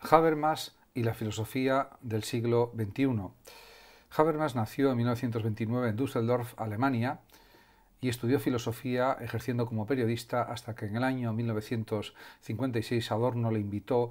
Habermas y la filosofía del siglo XXI. Habermas nació en 1929 en Düsseldorf, Alemania, y estudió filosofía ejerciendo como periodista hasta que en el año 1956 Adorno le invitó